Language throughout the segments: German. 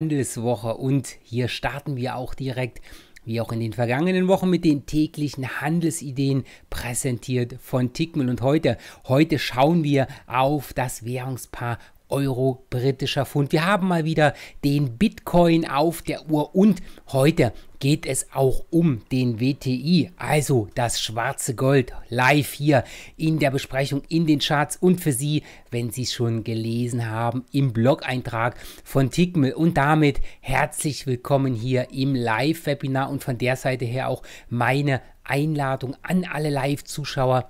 Handelswoche und hier starten wir auch direkt wie auch in den vergangenen Wochen mit den täglichen Handelsideen präsentiert von Tickmill und heute heute schauen wir auf das Währungspaar Euro britischer Pfund. Wir haben mal wieder den Bitcoin auf der Uhr und heute geht es auch um den WTI, also das schwarze Gold, live hier in der Besprechung in den Charts und für Sie, wenn Sie es schon gelesen haben, im Blog-Eintrag von Tickmill. Und damit herzlich willkommen hier im Live-Webinar und von der Seite her auch meine Einladung an alle Live-Zuschauer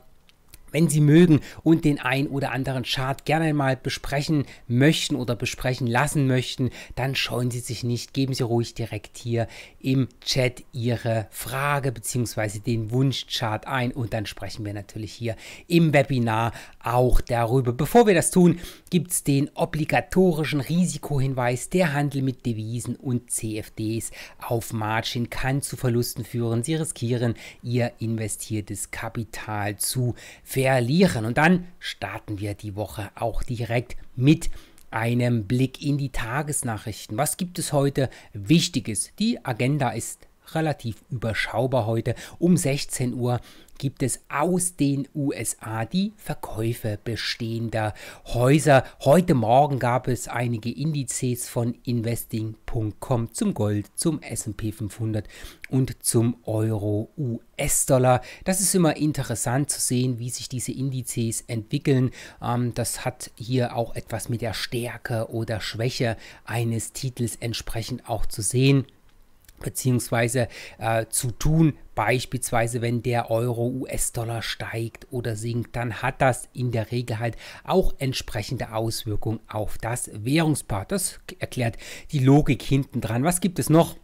wenn Sie mögen und den ein oder anderen Chart gerne mal besprechen möchten oder besprechen lassen möchten, dann scheuen Sie sich nicht, geben Sie ruhig direkt hier im Chat Ihre Frage bzw. den Wunschchart ein und dann sprechen wir natürlich hier im Webinar auch darüber. Bevor wir das tun, gibt es den obligatorischen Risikohinweis, der Handel mit Devisen und CFDs auf Margin kann zu Verlusten führen. Sie riskieren Ihr investiertes Kapital zu verlieren verlieren. Und dann starten wir die Woche auch direkt mit einem Blick in die Tagesnachrichten. Was gibt es heute Wichtiges? Die Agenda ist relativ überschaubar heute. Um 16 Uhr gibt es aus den USA die Verkäufe bestehender Häuser. Heute Morgen gab es einige Indizes von investing.com zum Gold, zum SP 500 und zum Euro US-Dollar. Das ist immer interessant zu sehen, wie sich diese Indizes entwickeln. Ähm, das hat hier auch etwas mit der Stärke oder Schwäche eines Titels entsprechend auch zu sehen beziehungsweise äh, zu tun. Beispielsweise, wenn der Euro US-Dollar steigt oder sinkt, dann hat das in der Regel halt auch entsprechende Auswirkungen auf das Währungspaar. Das erklärt die Logik hinten dran. Was gibt es noch?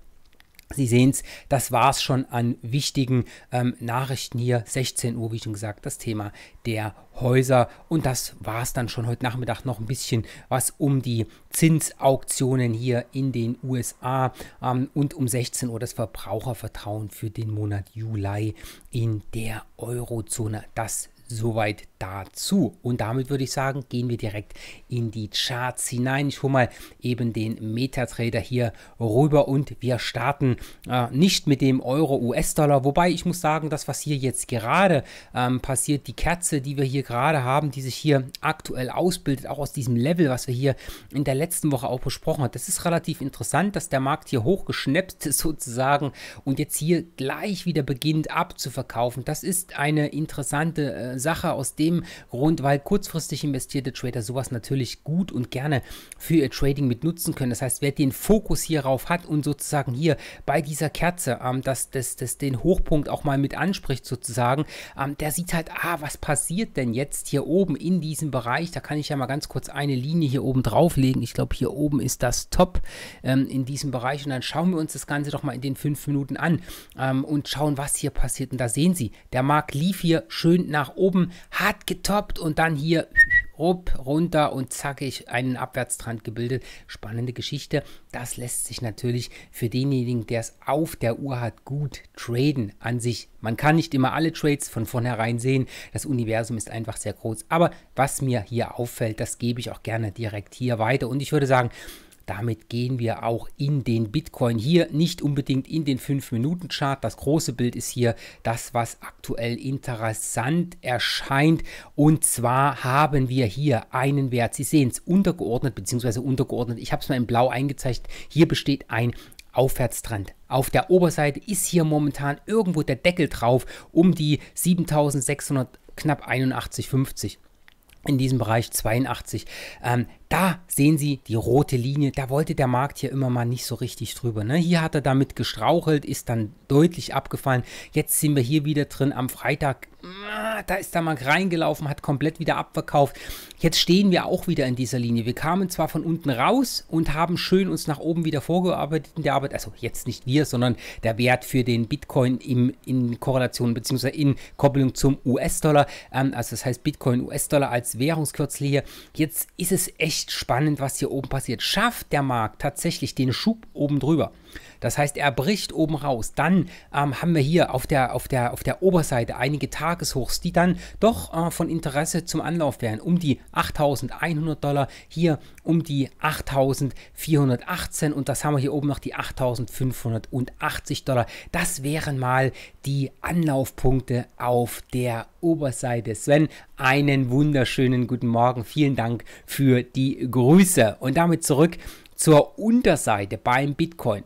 Sie sehen es, das war es schon an wichtigen ähm, Nachrichten hier. 16 Uhr, wie schon gesagt, das Thema der Häuser. Und das war es dann schon heute Nachmittag noch ein bisschen was um die Zinsauktionen hier in den USA ähm, und um 16 Uhr das Verbrauchervertrauen für den Monat Juli in der Eurozone. Das Soweit dazu. Und damit würde ich sagen, gehen wir direkt in die Charts hinein. Ich hole mal eben den MetaTrader hier rüber und wir starten äh, nicht mit dem Euro-US-Dollar. Wobei ich muss sagen, das, was hier jetzt gerade ähm, passiert, die Kerze, die wir hier gerade haben, die sich hier aktuell ausbildet, auch aus diesem Level, was wir hier in der letzten Woche auch besprochen haben, das ist relativ interessant, dass der Markt hier hochgeschnappt ist sozusagen und jetzt hier gleich wieder beginnt abzuverkaufen. Das ist eine interessante äh, Sache aus dem Grund, weil kurzfristig investierte Trader sowas natürlich gut und gerne für ihr Trading mit nutzen können. Das heißt, wer den Fokus hierauf hat und sozusagen hier bei dieser Kerze ähm, das, das, das den Hochpunkt auch mal mit anspricht sozusagen, ähm, der sieht halt, ah, was passiert denn jetzt hier oben in diesem Bereich? Da kann ich ja mal ganz kurz eine Linie hier oben drauflegen. Ich glaube, hier oben ist das Top ähm, in diesem Bereich und dann schauen wir uns das Ganze doch mal in den fünf Minuten an ähm, und schauen, was hier passiert. Und da sehen Sie, der Markt lief hier schön nach oben oben hart getoppt und dann hier rupp, runter und zackig einen Abwärtstrand gebildet. Spannende Geschichte. Das lässt sich natürlich für denjenigen, der es auf der Uhr hat, gut traden an sich. Man kann nicht immer alle Trades von vornherein sehen. Das Universum ist einfach sehr groß. Aber was mir hier auffällt, das gebe ich auch gerne direkt hier weiter. Und ich würde sagen, damit gehen wir auch in den Bitcoin. Hier nicht unbedingt in den 5-Minuten-Chart. Das große Bild ist hier das, was aktuell interessant erscheint. Und zwar haben wir hier einen Wert. Sie sehen es untergeordnet bzw. untergeordnet. Ich habe es mal in Blau eingezeichnet. Hier besteht ein Aufwärtstrend. Auf der Oberseite ist hier momentan irgendwo der Deckel drauf um die 7600 knapp 81,50 in diesem Bereich 82. Ähm, da sehen Sie die rote Linie. Da wollte der Markt hier immer mal nicht so richtig drüber. Ne? Hier hat er damit gestrauchelt, ist dann deutlich abgefallen. Jetzt sind wir hier wieder drin am Freitag. Ah, da ist der Markt reingelaufen, hat komplett wieder abverkauft. Jetzt stehen wir auch wieder in dieser Linie. Wir kamen zwar von unten raus und haben schön uns nach oben wieder vorgearbeitet in der Arbeit. Also jetzt nicht wir, sondern der Wert für den Bitcoin im, in Korrelation bzw. in Koppelung zum US-Dollar. Ähm, also das heißt Bitcoin US-Dollar als Währungskürzel hier. Jetzt ist es echt spannend, was hier oben passiert. Schafft der Markt tatsächlich den Schub oben drüber? Das heißt, er bricht oben raus. Dann ähm, haben wir hier auf der, auf, der, auf der Oberseite einige Tageshochs, die dann doch äh, von Interesse zum Anlauf wären. Um die 8.100 Dollar, hier um die 8.418 und das haben wir hier oben noch die 8.580 Dollar. Das wären mal die Anlaufpunkte auf der Oberseite. Sven, einen wunderschönen guten Morgen. Vielen Dank für die Grüße. Und damit zurück zur Unterseite beim Bitcoin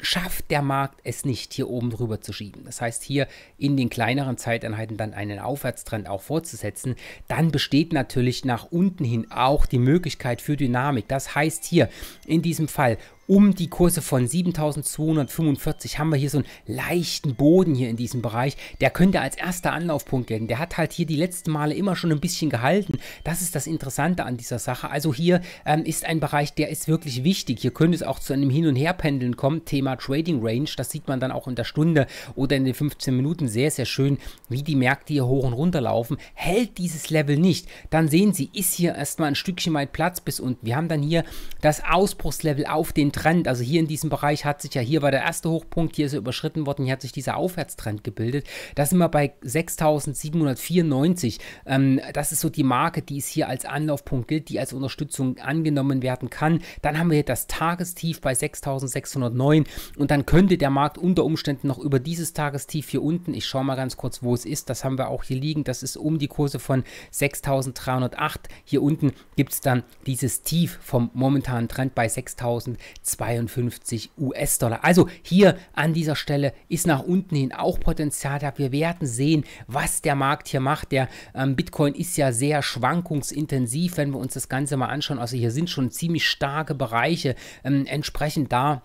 schafft der Markt es nicht, hier oben drüber zu schieben. Das heißt, hier in den kleineren Zeiteinheiten dann einen Aufwärtstrend auch fortzusetzen, dann besteht natürlich nach unten hin auch die Möglichkeit für Dynamik. Das heißt hier in diesem Fall um die Kurse von 7245 haben wir hier so einen leichten Boden hier in diesem Bereich. Der könnte als erster Anlaufpunkt gelten. Der hat halt hier die letzten Male immer schon ein bisschen gehalten. Das ist das Interessante an dieser Sache. Also hier ähm, ist ein Bereich, der ist wirklich wichtig. Hier könnte es auch zu einem Hin- und Herpendeln kommen. Thema Trading Range. Das sieht man dann auch in der Stunde oder in den 15 Minuten sehr, sehr schön, wie die Märkte hier hoch und runter laufen. Hält dieses Level nicht, dann sehen Sie, ist hier erstmal ein Stückchen weit Platz bis unten. Wir haben dann hier das Ausbruchslevel auf den Trend. Also hier in diesem Bereich hat sich ja hier war der erste Hochpunkt, hier ist er überschritten worden, hier hat sich dieser Aufwärtstrend gebildet. Da sind wir bei 6794. Ähm, das ist so die Marke, die es hier als Anlaufpunkt gilt, die als Unterstützung angenommen werden kann. Dann haben wir hier das Tagestief bei 6609 und dann könnte der Markt unter Umständen noch über dieses Tagestief hier unten, ich schaue mal ganz kurz, wo es ist, das haben wir auch hier liegen, das ist um die Kurse von 6308. Hier unten gibt es dann dieses Tief vom momentanen Trend bei 6000. 52 US-Dollar. Also hier an dieser Stelle ist nach unten hin auch Potenzial da. Wir werden sehen, was der Markt hier macht. Der ähm, Bitcoin ist ja sehr schwankungsintensiv, wenn wir uns das Ganze mal anschauen. Also hier sind schon ziemlich starke Bereiche ähm, entsprechend da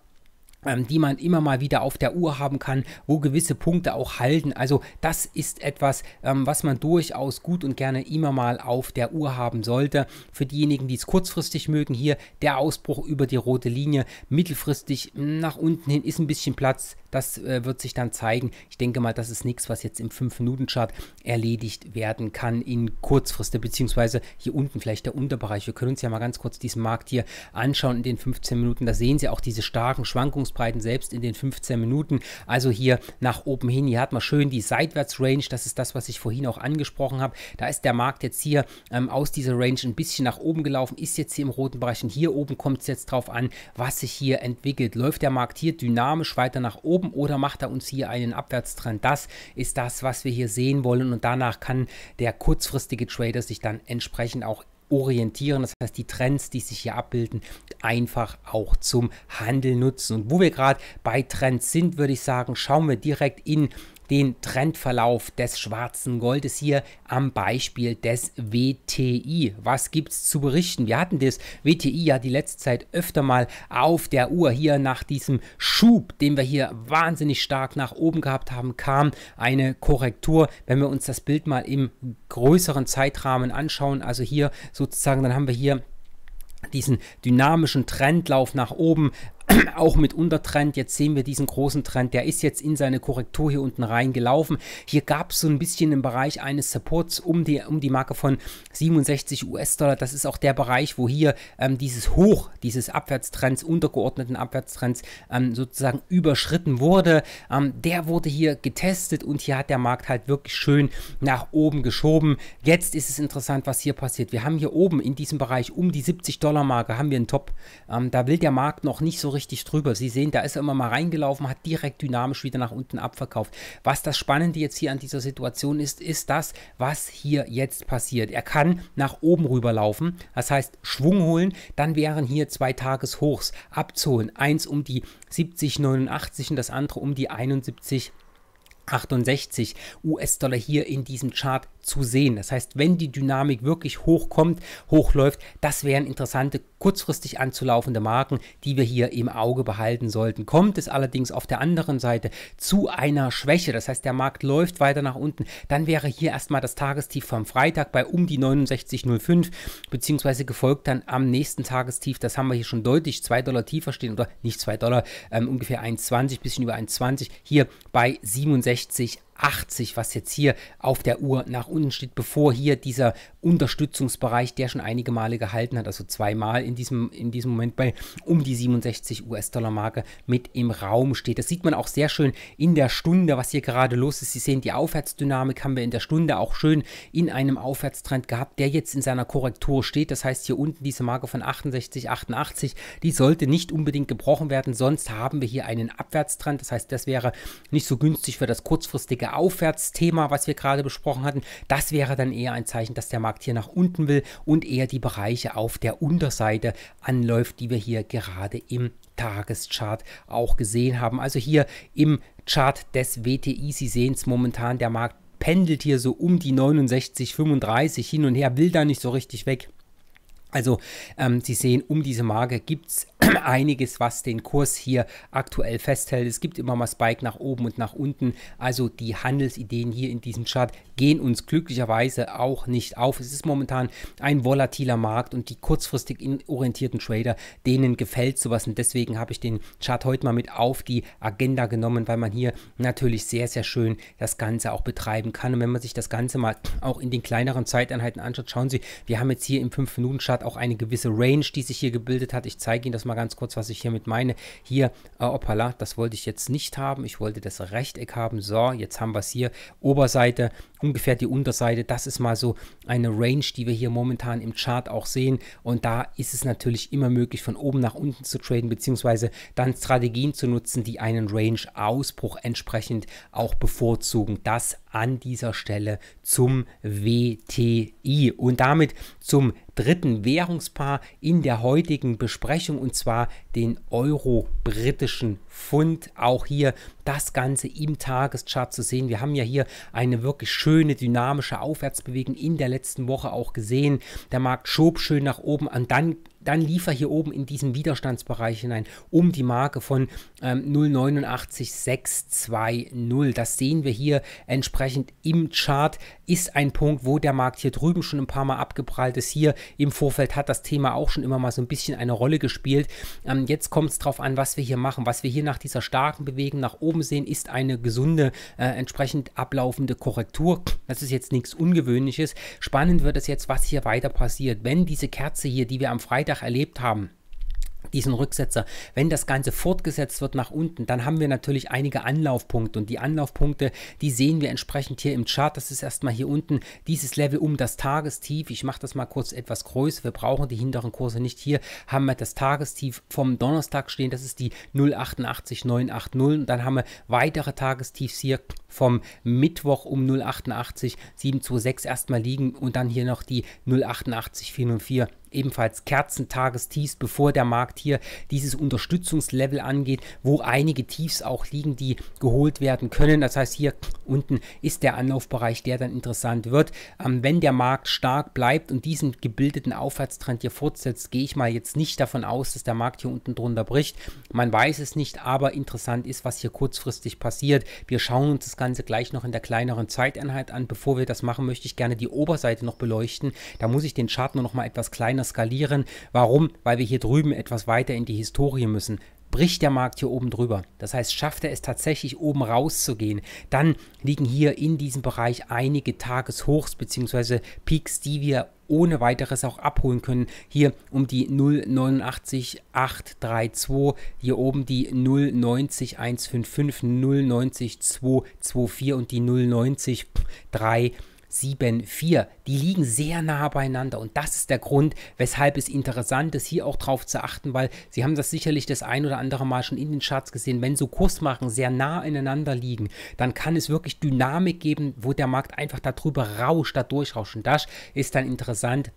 ähm, die man immer mal wieder auf der Uhr haben kann, wo gewisse Punkte auch halten. Also das ist etwas, ähm, was man durchaus gut und gerne immer mal auf der Uhr haben sollte. Für diejenigen, die es kurzfristig mögen, hier der Ausbruch über die rote Linie, mittelfristig hm, nach unten hin ist ein bisschen Platz. Das äh, wird sich dann zeigen. Ich denke mal, das ist nichts, was jetzt im 5-Minuten-Chart erledigt werden kann in Kurzfrist, beziehungsweise hier unten vielleicht der Unterbereich. Wir können uns ja mal ganz kurz diesen Markt hier anschauen in den 15 Minuten. Da sehen Sie auch diese starken Schwankungen Ausbreiten selbst in den 15 Minuten. Also hier nach oben hin. Hier hat man schön die Seitwärtsrange. Das ist das, was ich vorhin auch angesprochen habe. Da ist der Markt jetzt hier ähm, aus dieser Range ein bisschen nach oben gelaufen, ist jetzt hier im roten Bereich. Und hier oben kommt es jetzt drauf an, was sich hier entwickelt. Läuft der Markt hier dynamisch weiter nach oben oder macht er uns hier einen Abwärtstrend? Das ist das, was wir hier sehen wollen. Und danach kann der kurzfristige Trader sich dann entsprechend auch orientieren, das heißt die Trends, die sich hier abbilden, einfach auch zum Handel nutzen. Und wo wir gerade bei Trends sind, würde ich sagen, schauen wir direkt in den Trendverlauf des schwarzen Goldes hier am Beispiel des WTI. Was gibt es zu berichten? Wir hatten das WTI ja die letzte Zeit öfter mal auf der Uhr. Hier nach diesem Schub, den wir hier wahnsinnig stark nach oben gehabt haben, kam eine Korrektur. Wenn wir uns das Bild mal im größeren Zeitrahmen anschauen, also hier sozusagen, dann haben wir hier diesen dynamischen Trendlauf nach oben, auch mit Untertrend. Jetzt sehen wir diesen großen Trend. Der ist jetzt in seine Korrektur hier unten reingelaufen. Hier gab es so ein bisschen im Bereich eines Supports um die, um die Marke von 67 US-Dollar. Das ist auch der Bereich, wo hier ähm, dieses Hoch, dieses Abwärtstrends, untergeordneten Abwärtstrends ähm, sozusagen überschritten wurde. Ähm, der wurde hier getestet und hier hat der Markt halt wirklich schön nach oben geschoben. Jetzt ist es interessant, was hier passiert. Wir haben hier oben in diesem Bereich um die 70 Dollar Marke haben wir einen Top. Ähm, da will der Markt noch nicht so richtig richtig drüber. Sie sehen, da ist er immer mal reingelaufen, hat direkt dynamisch wieder nach unten abverkauft. Was das Spannende jetzt hier an dieser Situation ist, ist das, was hier jetzt passiert. Er kann nach oben rüberlaufen, das heißt Schwung holen, dann wären hier zwei Tageshochs abzuholen. Eins um die 70,89 und das andere um die 71. 68 US-Dollar hier in diesem Chart zu sehen. Das heißt, wenn die Dynamik wirklich hochkommt, hochläuft, das wären interessante kurzfristig anzulaufende Marken, die wir hier im Auge behalten sollten. Kommt es allerdings auf der anderen Seite zu einer Schwäche, das heißt, der Markt läuft weiter nach unten, dann wäre hier erstmal das Tagestief vom Freitag bei um die 69,05 beziehungsweise gefolgt dann am nächsten Tagestief, das haben wir hier schon deutlich 2 Dollar tiefer stehen oder nicht 2 Dollar, ähm, ungefähr 1,20, bisschen über 1,20, hier bei 67, 80, was jetzt hier auf der Uhr nach unten steht, bevor hier dieser Unterstützungsbereich, der schon einige Male gehalten hat, also zweimal in diesem, in diesem Moment bei um die 67 US-Dollar-Marke mit im Raum steht. Das sieht man auch sehr schön in der Stunde, was hier gerade los ist. Sie sehen, die Aufwärtsdynamik haben wir in der Stunde auch schön in einem Aufwärtstrend gehabt, der jetzt in seiner Korrektur steht. Das heißt, hier unten diese Marke von 68, 88, die sollte nicht unbedingt gebrochen werden, sonst haben wir hier einen Abwärtstrend. Das heißt, das wäre nicht so günstig für das kurzfristige Aufwärtsthema, was wir gerade besprochen hatten. Das wäre dann eher ein Zeichen, dass der Markt Markt hier nach unten will und eher die Bereiche auf der Unterseite anläuft, die wir hier gerade im Tageschart auch gesehen haben. Also hier im Chart des WTI, Sie sehen es momentan, der Markt pendelt hier so um die 69,35 hin und her, will da nicht so richtig weg. Also ähm, Sie sehen, um diese Marke gibt es einiges, was den Kurs hier aktuell festhält. Es gibt immer mal Spike nach oben und nach unten. Also die Handelsideen hier in diesem Chart gehen uns glücklicherweise auch nicht auf. Es ist momentan ein volatiler Markt und die kurzfristig orientierten Trader, denen gefällt sowas. Und deswegen habe ich den Chart heute mal mit auf die Agenda genommen, weil man hier natürlich sehr, sehr schön das Ganze auch betreiben kann. Und wenn man sich das Ganze mal auch in den kleineren Zeiteinheiten anschaut, schauen Sie, wir haben jetzt hier im 5-Minuten-Chart hat auch eine gewisse Range, die sich hier gebildet hat. Ich zeige Ihnen das mal ganz kurz, was ich hiermit meine. Hier, äh, opala, das wollte ich jetzt nicht haben. Ich wollte das Rechteck haben. So, jetzt haben wir es hier. Oberseite, ungefähr die Unterseite. Das ist mal so eine Range, die wir hier momentan im Chart auch sehen. Und da ist es natürlich immer möglich, von oben nach unten zu traden, beziehungsweise dann Strategien zu nutzen, die einen Range-Ausbruch entsprechend auch bevorzugen. Das an dieser Stelle zum WTI und damit zum dritten Währungspaar in der heutigen Besprechung und zwar den euro-britischen Pfund. Auch hier das Ganze im Tageschart zu sehen. Wir haben ja hier eine wirklich schöne dynamische Aufwärtsbewegung in der letzten Woche auch gesehen. Der Markt schob schön nach oben und dann dann lief er hier oben in diesen Widerstandsbereich hinein, um die Marke von 0,89620. Ähm, das sehen wir hier entsprechend im Chart. Ist ein Punkt, wo der Markt hier drüben schon ein paar Mal abgeprallt ist. Hier im Vorfeld hat das Thema auch schon immer mal so ein bisschen eine Rolle gespielt. Ähm, jetzt kommt es darauf an, was wir hier machen. Was wir hier nach dieser starken Bewegung nach oben sehen, ist eine gesunde, äh, entsprechend ablaufende Korrektur. Das ist jetzt nichts Ungewöhnliches. Spannend wird es jetzt, was hier weiter passiert. Wenn diese Kerze hier, die wir am Freitag erlebt haben, diesen Rücksetzer. Wenn das Ganze fortgesetzt wird nach unten, dann haben wir natürlich einige Anlaufpunkte und die Anlaufpunkte, die sehen wir entsprechend hier im Chart. Das ist erstmal hier unten dieses Level um das Tagestief. Ich mache das mal kurz etwas größer. Wir brauchen die hinteren Kurse nicht. Hier haben wir das Tagestief vom Donnerstag stehen. Das ist die 088980. Und dann haben wir weitere Tagestiefs hier vom Mittwoch um 088 726 erstmal liegen und dann hier noch die 088 404 ebenfalls Kerzentagestiefs, bevor der Markt hier dieses Unterstützungslevel angeht, wo einige Tiefs auch liegen, die geholt werden können. Das heißt, hier unten ist der Anlaufbereich, der dann interessant wird. Ähm, wenn der Markt stark bleibt und diesen gebildeten Aufwärtstrend hier fortsetzt, gehe ich mal jetzt nicht davon aus, dass der Markt hier unten drunter bricht. Man weiß es nicht, aber interessant ist, was hier kurzfristig passiert. Wir schauen uns das Ganze gleich noch in der kleineren Zeiteinheit an. Bevor wir das machen, möchte ich gerne die Oberseite noch beleuchten. Da muss ich den Chart nur noch mal etwas kleiner kleiner skalieren. Warum? Weil wir hier drüben etwas weiter in die Historie müssen bricht der Markt hier oben drüber. Das heißt, schafft er es tatsächlich oben rauszugehen, dann liegen hier in diesem Bereich einige Tageshochs bzw. Peaks, die wir ohne weiteres auch abholen können. Hier um die 0,89832, hier oben die 0,90155, 0,90224 und die 0,90325. 7,4. Die liegen sehr nah beieinander und das ist der Grund, weshalb es interessant ist, hier auch drauf zu achten, weil Sie haben das sicherlich das ein oder andere Mal schon in den Charts gesehen, wenn so Kursmarken sehr nah ineinander liegen, dann kann es wirklich Dynamik geben, wo der Markt einfach darüber rauscht, da durchrauscht und das ist dann interessant,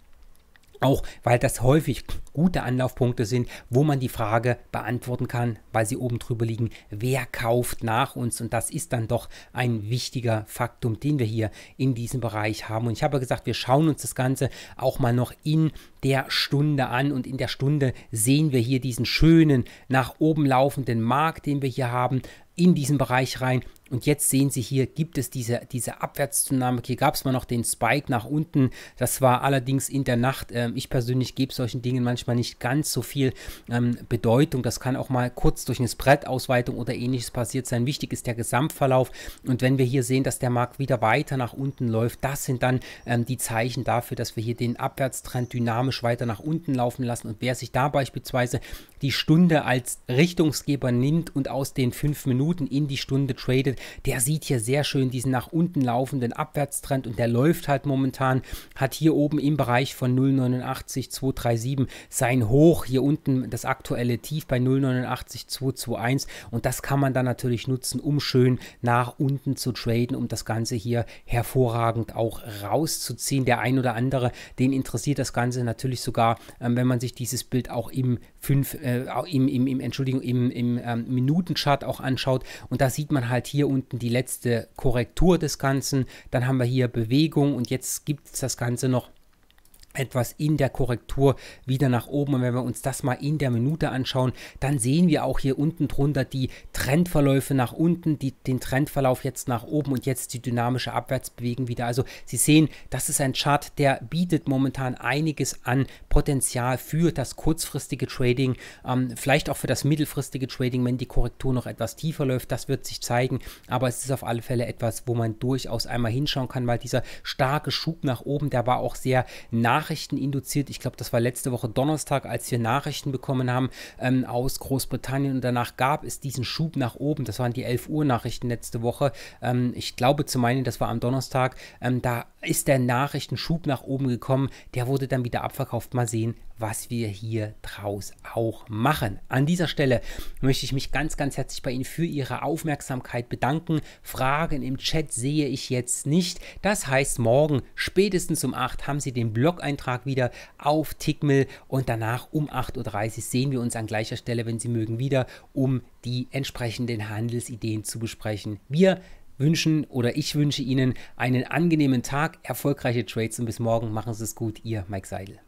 auch weil das häufig gute Anlaufpunkte sind, wo man die Frage beantworten kann, weil sie oben drüber liegen, wer kauft nach uns? Und das ist dann doch ein wichtiger Faktum, den wir hier in diesem Bereich haben. Und ich habe gesagt, wir schauen uns das Ganze auch mal noch in der Stunde an. Und in der Stunde sehen wir hier diesen schönen nach oben laufenden Markt, den wir hier haben in diesen Bereich rein. Und jetzt sehen Sie hier, gibt es diese, diese Abwärtsdynamik. Hier gab es mal noch den Spike nach unten. Das war allerdings in der Nacht. Ähm, ich persönlich gebe solchen Dingen manchmal nicht ganz so viel ähm, Bedeutung. Das kann auch mal kurz durch eine Spread-Ausweitung oder ähnliches passiert sein. Wichtig ist der Gesamtverlauf. Und wenn wir hier sehen, dass der Markt wieder weiter nach unten läuft, das sind dann ähm, die Zeichen dafür, dass wir hier den Abwärtstrend dynamisch weiter nach unten laufen lassen. Und wer sich da beispielsweise die Stunde als Richtungsgeber nimmt und aus den fünf Minuten in die Stunde tradet, der sieht hier sehr schön diesen nach unten laufenden Abwärtstrend und der läuft halt momentan, hat hier oben im Bereich von 089.237 sein Hoch, hier unten das aktuelle Tief bei 089.221 und das kann man dann natürlich nutzen, um schön nach unten zu traden, um das Ganze hier hervorragend auch rauszuziehen. Der ein oder andere, den interessiert das Ganze natürlich sogar, ähm, wenn man sich dieses Bild auch im 5, äh, im, im, im, Entschuldigung, im, im ähm, Minutenchart auch anschaut und da sieht man halt hier unten die letzte Korrektur des Ganzen. Dann haben wir hier Bewegung und jetzt gibt es das Ganze noch etwas in der Korrektur wieder nach oben. Und wenn wir uns das mal in der Minute anschauen, dann sehen wir auch hier unten drunter die Trendverläufe nach unten, die, den Trendverlauf jetzt nach oben und jetzt die dynamische Abwärtsbewegung wieder. Also Sie sehen, das ist ein Chart, der bietet momentan einiges an Potenzial für das kurzfristige Trading, ähm, vielleicht auch für das mittelfristige Trading, wenn die Korrektur noch etwas tiefer läuft. Das wird sich zeigen, aber es ist auf alle Fälle etwas, wo man durchaus einmal hinschauen kann, weil dieser starke Schub nach oben, der war auch sehr nah Nachrichten induziert. Ich glaube, das war letzte Woche Donnerstag, als wir Nachrichten bekommen haben ähm, aus Großbritannien. Und danach gab es diesen Schub nach oben. Das waren die 11 Uhr Nachrichten letzte Woche. Ähm, ich glaube zu meinen, das war am Donnerstag. Ähm, da ist der Nachrichtenschub nach oben gekommen. Der wurde dann wieder abverkauft. Mal sehen, was wir hier draus auch machen. An dieser Stelle möchte ich mich ganz, ganz herzlich bei Ihnen für Ihre Aufmerksamkeit bedanken. Fragen im Chat sehe ich jetzt nicht. Das heißt, morgen spätestens um 8 haben Sie den Blog-Eintrag wieder auf Tickmill und danach um 8.30 Uhr sehen wir uns an gleicher Stelle, wenn Sie mögen, wieder, um die entsprechenden Handelsideen zu besprechen. Wir wünschen oder ich wünsche Ihnen einen angenehmen Tag, erfolgreiche Trades und bis morgen. Machen Sie es gut, Ihr Mike Seidel.